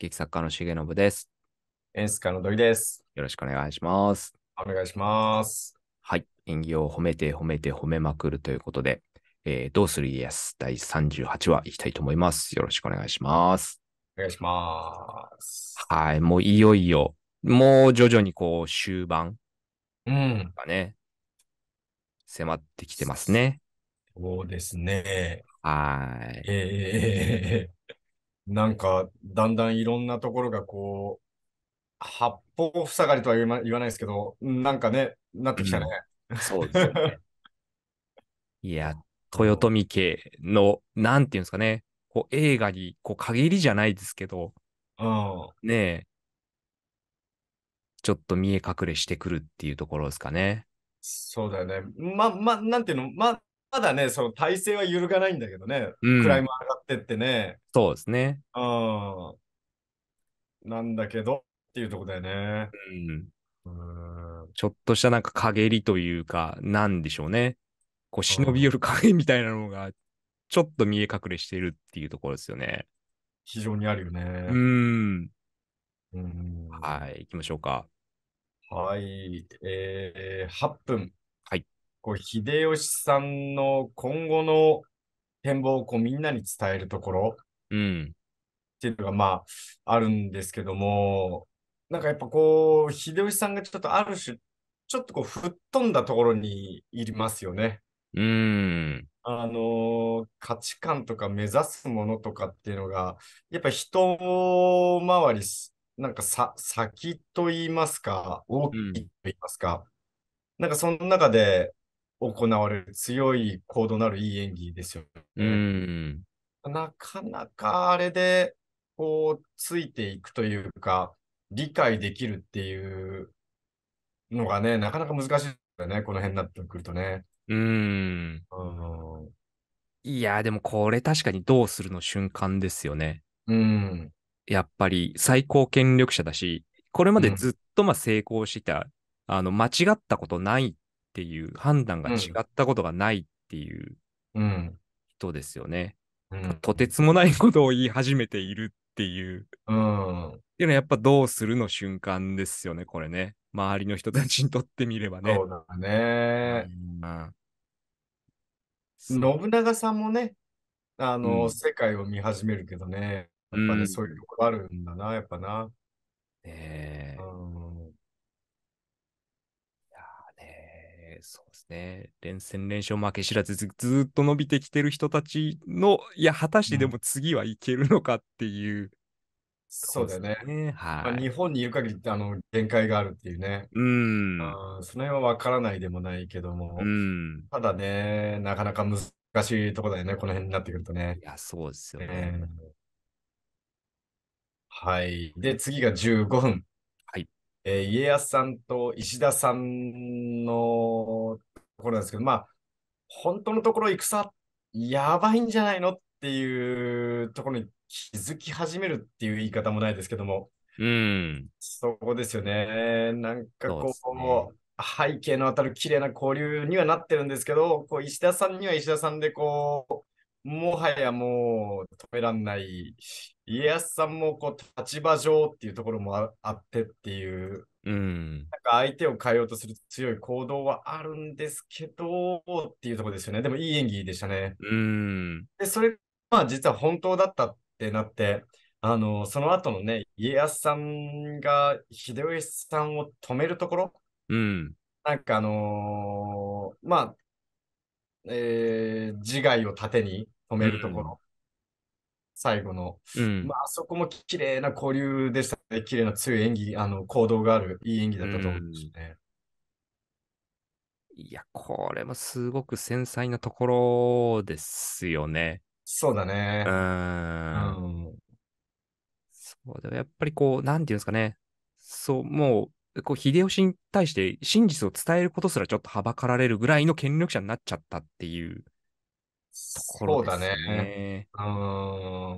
劇作家の重信です。演出家の土井です。よろしくお願いします。お願いします。はい。演技を褒めて褒めて褒めまくるということで、えー、どうする家康第38話いきたいと思います。よろしくお願いします。お願いします。はい。もういよいよ、もう徐々にこう終盤がね、うん、迫ってきてますね。そうですね。はい。えー、なんか、だんだんいろんなところがこう、八方塞がりとは言わないですけど、なんかね、なってきたね。うん、そうですね。いや、豊臣家の、なんていうんですかね、こう映画にこう限りじゃないですけど、うん、ねえ、ちょっと見え隠れしてくるっていうところですかね。そうだよね。まあ、まあ、なんていうの、まあ、まだね、その体勢は揺るがないんだけどね、うん、クライ上がってってね。そうですね。うん。なんだけどっていうとこだよね。うん。うんちょっとしたなんか陰りというか、なんでしょうね。こう忍び寄る影みたいなのが、ちょっと見え隠れしているっていうところですよね。非常にあるよね。うん。うんはい、行きましょうか。はい、えー、8分。こう秀吉さんの今後の展望をこうみんなに伝えるところっていうのがまああるんですけども、なんかやっぱこう秀吉さんがちょっとある種ちょっとこう吹っ飛んだところにいりますよね。うん。あの価値観とか目指すものとかっていうのがやっぱ人回りなんかさ先と言いますか大きいと言いますか、うん、なんかその中で行われる強い行動なるいい演技ですよね。うんなかなかあれで、こう、ついていくというか、理解できるっていうのがね、なかなか難しいよね、この辺になってくるとね。うん。うんいや、でもこれ確かにどうするの瞬間ですよね。うん。やっぱり最高権力者だし、これまでずっとま成功してた、うん、あの、間違ったことないっていう判断が違ったことがないっていう人ですよね。うんうん、とてつもないことを言い始めているっていう。うん、っていうのはやっぱどうするの瞬間ですよね、これね。周りの人たちにとってみればね。そうだね。信長さんもね、あの、世界を見始めるけどね、やっぱね、そういうとこあるんだな、やっぱな。ねえ。うんそうですね。連戦連勝負け知らずずずっと伸びてきてる人たちの、いや、果たしてでも次はいけるのかっていう。うん、そうだよね。はい、まあ、日本にいる限りあの限界があるっていうね。うん。その辺は分からないでもないけども、うん、ただね、なかなか難しいとこだよね、この辺になってくるとね。いや、そうですよね。はい。で、次が15分。えー、家康さんと石田さんのころなんですけど、まあ、本当のところ戦、やばいんじゃないのっていうところに気づき始めるっていう言い方もないですけども、うん、そこですよね。なんかこう、うね、背景の当たる綺麗な交流にはなってるんですけど、こう石田さんには石田さんでこう、もはやもう止めらんない、家康さんもこう立場上っていうところもあってっていう、うん、なんか相手を変えようとする強い行動はあるんですけどっていうところですよね。でもいい演技でしたね。うん、で、それ、まあ実は本当だったってなって、あの、その後のね、家康さんが秀吉さんを止めるところ、うん、なんかあのー、まあ、えー、自害を盾に、止めるところ。うん、最後の。うん、まあ、そこも綺麗な交流でしたね。綺麗な強い演技、あの、行動がある、いい演技だったと思うんですね。いや、これもすごく繊細なところですよね。そうだね。うん。うん、そうだ、やっぱりこう、なんていうんですかね。そう、もう、こう秀吉に対して真実を伝えることすらちょっとはばかられるぐらいの権力者になっちゃったっていう。ところですね。そうだね。う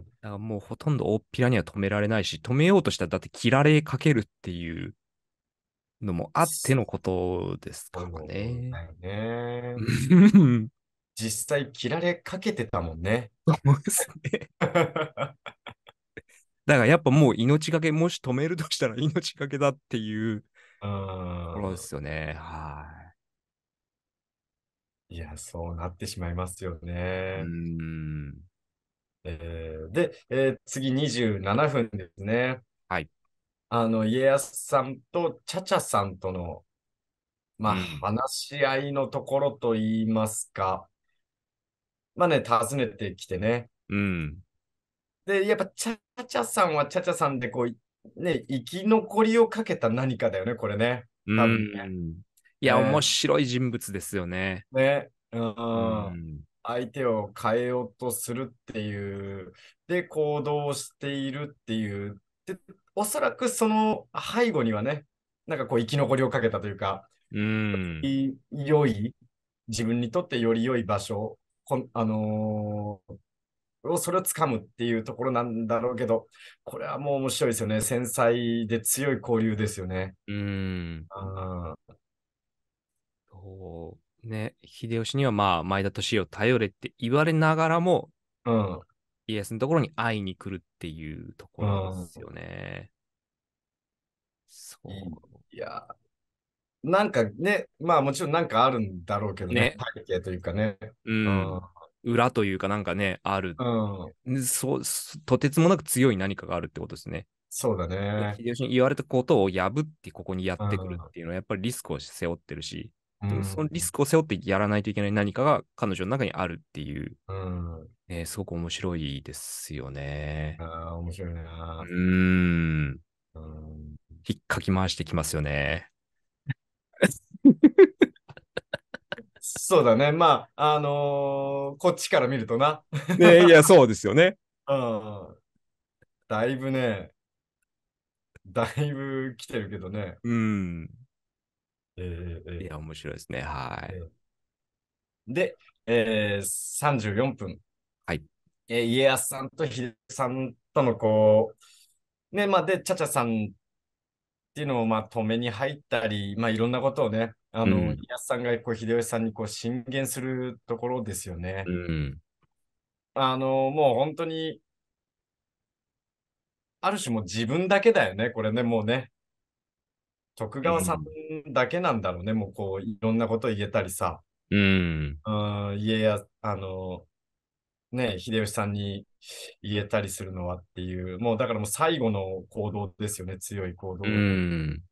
ん。だからもうほとんど大っぴらには止められないし、止めようとしたらだって切られかけるっていうのもあってのことですからね。ね 実際切られかけてたもんね。そうですね。だからやっぱもう命がけ、もし止めるとしたら命がけだっていうところですよね。はい。いや、そうなってしまいますよね。うん。えー、で、えー、次27分ですね。はい。あの、家康さんと茶々さんとの、まあ、うん、話し合いのところといいますか、まあね、訪ねてきてね。うん。で、やっぱ、茶々さんは茶々さんで、こう、ね、生き残りをかけた何かだよね、これね。多分ね。いや、ね、面白い人物ですよね。ね。うん、うん相手を変えようとするっていう、で、行動しているっていう、で、おそらくその背後にはね、なんかこう生き残りをかけたというか、うん、良い、自分にとってより良い場所、こあのー、をそれをつかむっていうところなんだろうけど、これはもう面白いですよね。繊細で強い交流ですよね。うん。あね、秀吉にはまあ、前田利家を頼れって言われながらも、うん、家康のところに会いに来るっていうところなんですよね。うん、そう。いや、なんかね、まあもちろんなんかあるんだろうけどね、ね背景というかね。うん、うん裏というかなんかね、ある、うん、そう。とてつもなく強い何かがあるってことですね。そうだね。秀吉に言われたことを破ってここにやってくるっていうのは、やっぱりリスクを背負ってるし。うん、そのリスクを背負ってやらないといけない何かが彼女の中にあるっていう、うんえー、すごく面白いですよね。ああ、面白いな。うん。うんひっかき回してきますよね。そうだね。まあ、あのー、こっちから見るとな。ねいや、そうですよね。うん。だいぶね、だいぶ来てるけどね。うん。えー、いや、面白いですね。はい。で、えー、34分。はい。えー、家康さんと秀さんとのこう、ね、まあ、で、ちゃちゃさんっていうのを、まあ、止めに入ったり、まあ、いろんなことをね、あの、うん、家康さんがこう秀吉さんにこう進言するところですよね。うん、あの、もう本当に、ある種も自分だけだよね、これね、もうね。徳川さんだけなんだろうね、うん、もうこう、いろんなこと言えたりさ。うん。家や、あの、ね、秀吉さんに言えたりするのはっていう、もうだからもう最後の行動ですよね、強い行動、ね。うん。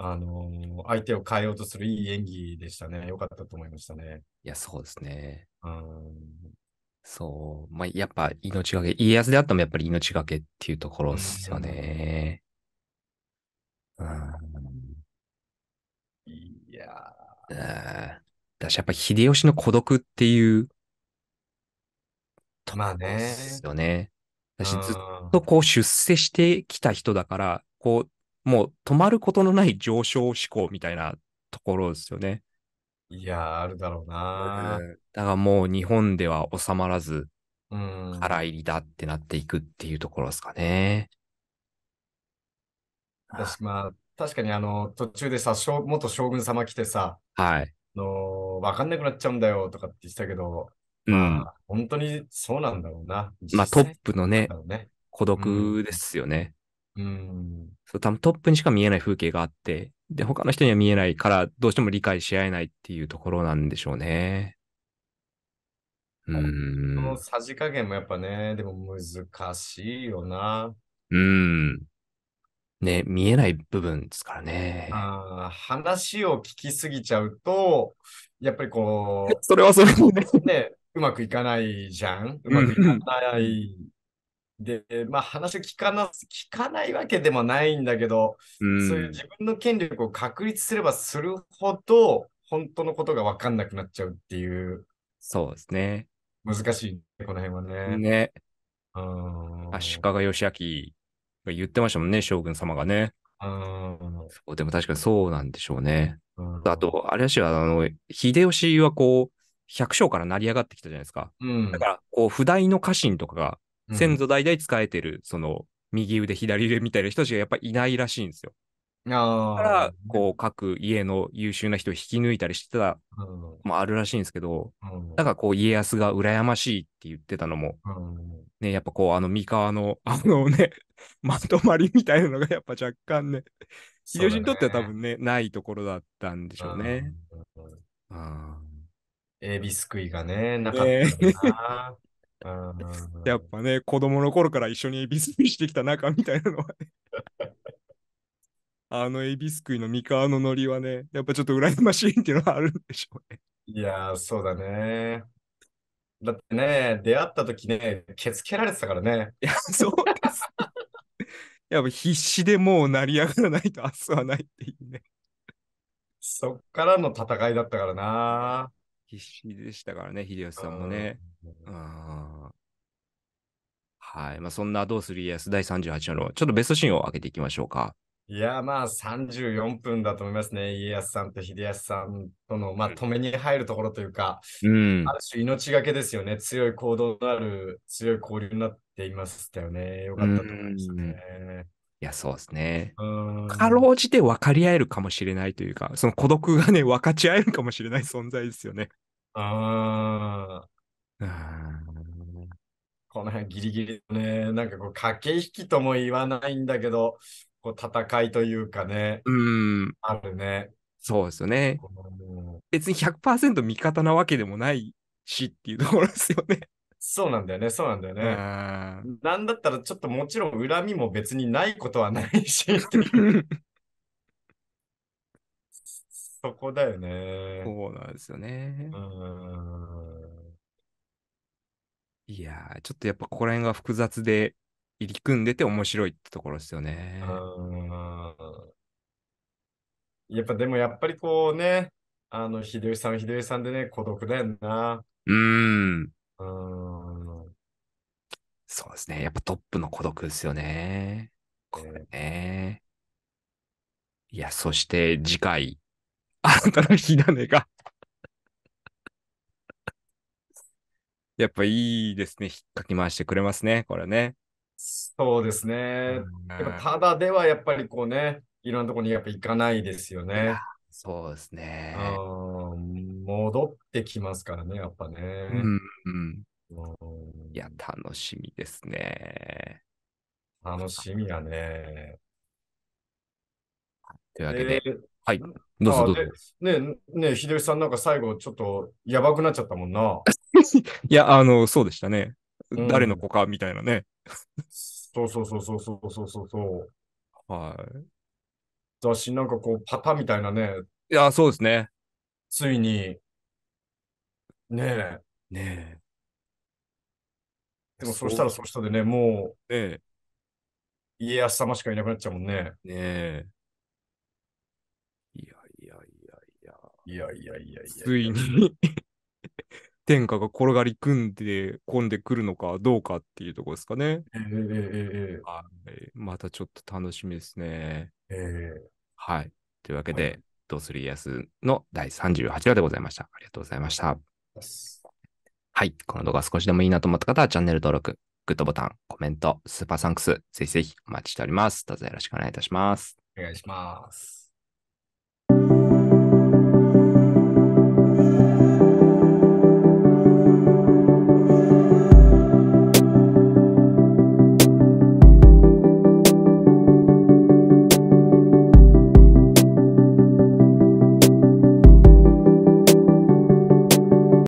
あの相手を変えようとするいい演技でしたね。よかったと思いましたね。いや、そうですね。うん。そう。まあ、やっぱ命がけ、家康であってもやっぱり命がけっていうところですよね。うん、いやー。だし、やっぱ秀吉の孤独っていう、まあね。ですよね。私、ずっとこう出世してきた人だから、こう、もう止まることのない上昇志向みたいなところですよね。いやあるだろうな、うん、だからもう日本では収まらず、うん、空入りだってなっていくっていうところですかね。私、まあ、確かにあの、途中でさ、元将軍様来てさ、はい。の、わかんなくなっちゃうんだよとかって言ってたけど、うん。まあ、本当にそうなんだろうな。まあ、トップのね、ね孤独ですよね。うん。うんそう多分トップにしか見えない風景があって、で、他の人には見えないから、どうしても理解し合えないっていうところなんでしょうね。うん。このさじ加減もやっぱね、でも難しいよな。うん。ね、見えない部分ですからね。あ話を聞きすぎちゃうと、やっぱりこう、それはそれで、ね、うまくいかないじゃん。うまくいかない。で、まあ話を聞かな、聞かないわけでもないんだけど、うん、そういう自分の権力を確立すればするほど、本当のことが分かんなくなっちゃうっていう。そうですね。難しい、この辺はね。ね。うん。足利義明言ってましたもんね、将軍様がね。でも確かにそうなんでしょうね。あと、あれらし、あの、秀吉はこう、百姓から成り上がってきたじゃないですか。うん、だから、こう、不代の家臣とかが、先祖代々使えてる、うん、その、右腕、左腕みたいな人たちがやっぱりいないらしいんですよ。だから、こう、各家の優秀な人を引き抜いたりしてた、もあるらしいんですけど、うん、だからこう、家康が羨ましいって言ってたのも、ね、やっぱこう、あの、三河の、あのね、まとまりみたいなのがやっぱ若干ね、秀吉にとっては多分ね、ないところだったんでしょうね。あエビすくいがね、なかったな。やっぱね、子供の頃から一緒にエビすくいしてきた仲みたいなのはね、あのエビすくいの三河のノリはね、やっぱちょっと羨ましいっていうのはあるんでしょうね。いやー、そうだね。だってね、出会った時ね、けつけられてたからね。いや、そうです。やっぱ必死でもう成り上がらないと明日はないっていうね。そっからの戦いだったからな。必死でしたからね、秀吉さんもね。はい。まあ、そんなどうする家康第38話の、ちょっとベストシーンを開けていきましょうか。いや、まあ34分だと思いますね。家康さんと秀康さんとの、まあ、止めに入るところというか、うん、ある種命がけですよね。強い行動のある、強い交流になっていましたよね。よかったと思いましね。いや、そうですね。かろうじて分かり合えるかもしれないというか、その孤独がね、分かち合えるかもしれない存在ですよね。ああ。この辺ギリギリね、なんかこう、駆け引きとも言わないんだけど、こう戦いというかね、うん、あるね。そうですよね。別に100%味方なわけでもないしっていうところですよね。そうなんだよね、そうなんだよね。なんだったらちょっともちろん恨みも別にないことはないし そこだよね。そうなんですよね。いやちょっとやっぱここら辺が複雑で、入り組んでて面白いってところですよね。やっぱでもやっぱりこうね、あの、秀吉さん秀吉さんでね、孤独だよな。うん。うんそうですね。やっぱトップの孤独ですよね。これね。えー、いや、そして次回、あんたの火種がやっぱいいですね。引っかき回してくれますね。これね。そうですね。ただではやっぱりこうね、いろんなところにやっぱ行かないですよね。そうですね。戻ってきますからね、やっぱね。うん、うん、いや、楽しみですね。楽しみやね。というわけで、えー、はい。どうぞどうぞ。ねね秀吉さんなんか最後ちょっとやばくなっちゃったもんな。いや、あの、そうでしたね。誰の子かみたいなね。そうん、そうそうそうそうそうそうそう。はい。だし、なんかこう、パタみたいなね。いや、そうですね。ついに、ねえ。ねえ。でもそうしたらそうしたでね、もう、ね、家康様しかいなくなっちゃうもんね。ねえ。いやいやいやいや。いやいやいやいや。ついに天下が転がり組んで、込んでくるのかどうかっていうとこですかね。えー、はい。またちょっと楽しみですね。えー、はい。というわけで、はい、どうする家康の第38話でございました。ありがとうございました。はい。この動画少しでもいいなと思った方はチャンネル登録、グッドボタン、コメント、スーパーサンクス、ぜひぜひお待ちしております。どうぞよろしくお願いいたします。お願いします。